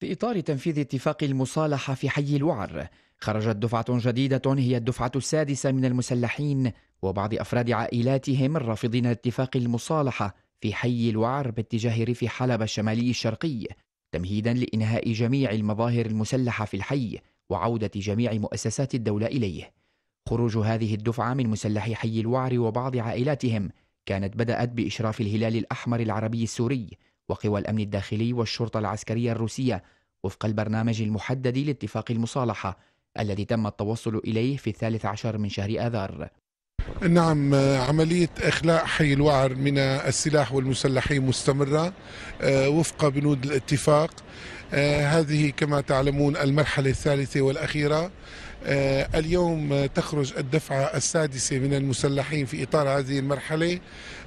في إطار تنفيذ اتفاق المصالحة في حي الوعر خرجت دفعة جديدة هي الدفعة السادسة من المسلحين وبعض أفراد عائلاتهم الرافضين لاتفاق المصالحة في حي الوعر باتجاه ريف حلب الشمالي الشرقي تمهيدا لإنهاء جميع المظاهر المسلحة في الحي وعودة جميع مؤسسات الدولة إليه خروج هذه الدفعة من مسلحي حي الوعر وبعض عائلاتهم كانت بدأت بإشراف الهلال الأحمر العربي السوري وقوى الأمن الداخلي والشرطة العسكرية الروسية وفق البرنامج المحدد لاتفاق المصالحة الذي تم التوصل إليه في الثالث عشر من شهر آذار نعم عملية إخلاء حي الوعر من السلاح والمسلحين مستمرة آه، وفق بنود الاتفاق آه، هذه كما تعلمون المرحلة الثالثة والأخيرة آه، اليوم تخرج الدفعة السادسة من المسلحين في إطار هذه المرحلة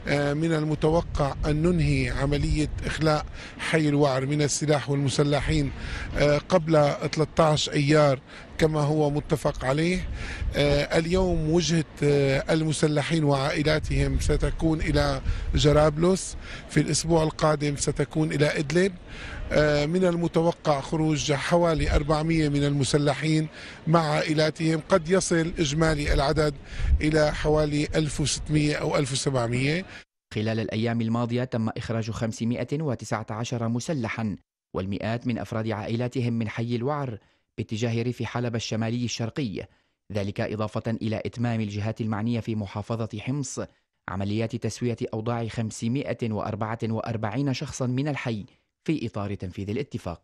آه، من المتوقع أن ننهي عملية إخلاء حي الوعر من السلاح والمسلحين آه، قبل 13 أيار كما هو متفق عليه اليوم وجهة المسلحين وعائلاتهم ستكون إلى جرابلس في الأسبوع القادم ستكون إلى إدلب من المتوقع خروج حوالي 400 من المسلحين مع عائلاتهم قد يصل إجمالي العدد إلى حوالي 1600 أو 1700 خلال الأيام الماضية تم إخراج 519 مسلحا والمئات من أفراد عائلاتهم من حي الوعر باتجاه ريف حلب الشمالي الشرقي ذلك إضافة إلى إتمام الجهات المعنية في محافظة حمص عمليات تسوية أوضاع 544 شخصا من الحي في إطار تنفيذ الاتفاق